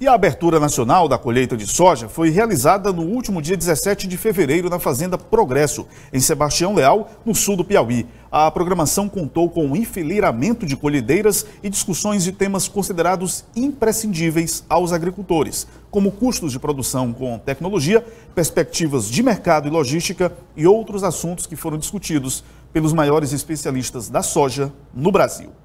E a abertura nacional da colheita de soja foi realizada no último dia 17 de fevereiro na Fazenda Progresso, em Sebastião Leal, no sul do Piauí. A programação contou com o um enfileiramento de colhedeiras e discussões de temas considerados imprescindíveis aos agricultores, como custos de produção com tecnologia, perspectivas de mercado e logística e outros assuntos que foram discutidos pelos maiores especialistas da soja no Brasil.